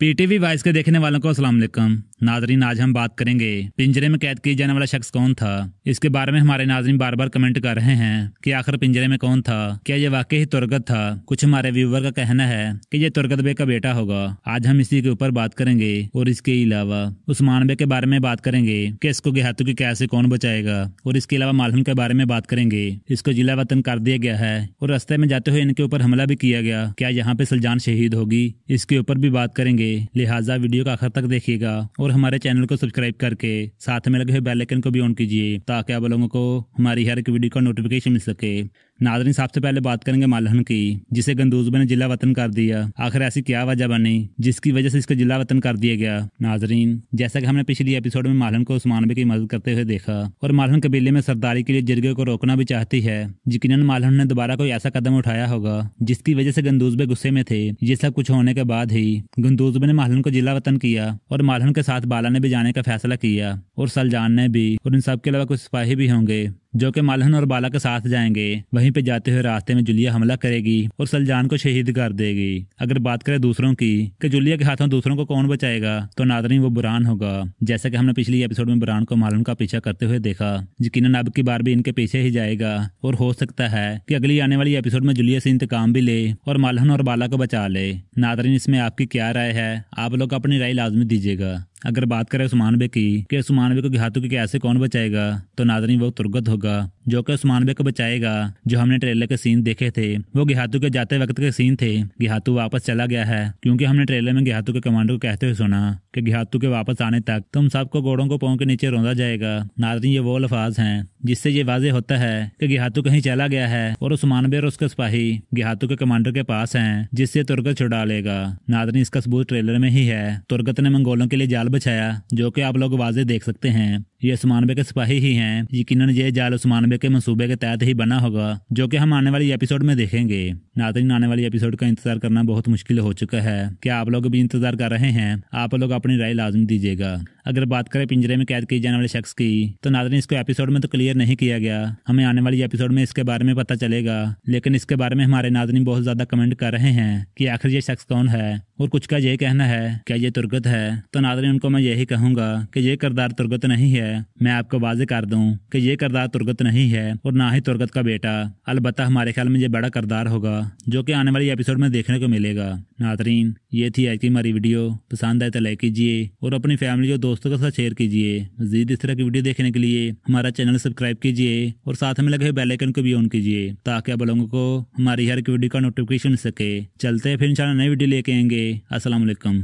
PTV vice के देखने वालों को अस्सलाम वालेकुम नाजरीन आज हम बात करेंगे पिंजरे में कैद किए जाने वाला शख्स कौन था इसके बारे में हमारे नाजरीन बार बार कमेंट कर रहे हैं कि आखिर पिंजरे में कौन था क्या ये वाकई ही तुर्गत था कुछ हमारे व्यूवर का कहना है कि ये तुर्गत बे का बेटा होगा आज हम इसी के ऊपर बात करेंगे और इसके अलावा उस्मान बे के बारे में बात करेंगे कि इसको गेहतु की कैसे कौन बचाएगा और इसके अलावा मालूम के बारे में बात करेंगे इसको जिला वतन कर दिया गया है और रास्ते में जाते हुए इनके ऊपर हमला भी किया गया क्या यहाँ पे सुलझान शहीद होगी इसके ऊपर भी बात करेंगे लिहाजा वीडियो का आखिर तक देखिएगा और और हमारे चैनल को सब्सक्राइब करके साथ में लगे हुए बेल आइकन को भी ऑन कीजिए ताकि आप लोगों को हमारी हर एक वीडियो का नोटिफिकेशन मिल सके नादरी साहब से पहले बात करेंगे मालहन की जिसे गंदूजबे ने जिला वतन कर दिया आखिर ऐसी क्या वजह बनी जिसकी वजह से इसका जिला वतन कर दिया गया नाजरीन जैसा कि हमने पिछली एपिसोड में मालहन को उस्मान बे की मदद करते हुए देखा और मालहन कबीले में सरदारी के लिए जिरगे को रोकना भी चाहती है यकीन मालहन ने दोबारा कोई ऐसा कदम उठाया होगा जिसकी वजह से गंदूजबे गुस्से में थे ये सब कुछ होने के बाद ही गंदूजबे ने मालहन को जिला वतन किया और मालहन के साथ बाला ने भी जाने का फैसला किया और सलजान ने भी और इन सब के अलावा कुछ सिपाही भी होंगे जो कि मालहन और बाला के साथ जाएंगे वहीं पे जाते हुए रास्ते में जुलिया हमला करेगी और सलजान को शहीद कर देगी अगर बात करें दूसरों की कि जुलिया के हाथों दूसरों को कौन बचाएगा तो नादरी वो बुरान होगा जैसा कि हमने पिछली एपिसोड में बुरान को मालहन का पीछा करते हुए देखा यकीन अब की बार भी इनके पीछे ही जाएगा और हो सकता है कि अगली आने वाली एपिसोड में जुलिया से इंतकाम भी ले और मालहन और बाला को बचा ले नादरीन इसमें आपकी क्या राय है आप लोग अपनी राय लाजमी दीजिएगा अगर बात करें बे की कि बे को घातों के कैसे कौन बचाएगा तो नादनी वो तुर्गत होगा जो कि बे को बचाएगा जो हमने ट्रेलर के सीन देखे थे वो घातु के जाते वक्त के सीन थे घातु वापस चला गया है क्योंकि हमने ट्रेलर में घातु के कमांडर को कहते हुए सुना कि घातु के वापस आने तक तुम सबको घोड़ों को पाँव के नीचे रोंदा जाएगा नादनी ये वो अल्फाज हैं जिससे ये वाजे होता है कि गिहातू कहीं चला गया है और उस्मानबे और उसके सिपाही गिहातू के कमांडर के पास हैं जिससे तुर्गत छुड़ा लेगा नादनी इसका सबूत ट्रेलर में ही है तुर्गत ने मंगोलों के लिए जाल बिछाया जो कि आप लोग वाजे देख सकते हैं ये उस्मानबे के सिपाही ही हैं यकीनन ये जाल उस्मानबे के मंसूबे के तहत ही बना होगा जो कि हम आने वाली एपिसोड में देखेंगे नातरीन तो आने वाली एपिसोड का इंतजार करना बहुत मुश्किल हो चुका है क्या आप लोग भी इंतजार कर रहे हैं आप लोग अपनी राय लाजमी दीजिएगा अगर बात करें पिंजरे में कैद की जाने वाले शख्स की तो नादरी इसको एपिसोड में तो क्लियर नहीं किया गया हमें आने वाली एपिसोड में इसके बारे में पता चलेगा लेकिन इसके बारे में हमारे नादरी बहुत ज्यादा कमेंट कर रहे हैं कि आखिर ये शख्स कौन है और कुछ का ये कहना है क्या ये तुर्गत है तो नादरीन उनको मैं यही कहूंगा कि ये किरदार तुर्गत नहीं है है मैं आपको वाजे कर दूं कि ये करदार तुर्गत नहीं है और ना ही तुर्गत का बेटा अलबत् हमारे ख्याल में ये बड़ा करदार होगा जो कि आने वाली एपिसोड में देखने को मिलेगा नातरीन ये थी आज की हमारी वीडियो पसंद आए तो लाइक कीजिए और अपनी फैमिली और दोस्तों के साथ शेयर कीजिए मजीद इस तरह की वीडियो देखने के लिए हमारा चैनल सब्सक्राइब कीजिए और साथ में लगे बेलाइकन को भी ऑन कीजिए ताकि आप लोगों को हमारी हर की वीडियो का नोटिफिकेशन सके चलते हैं फिर इन नई वीडियो लेके आएंगे असलम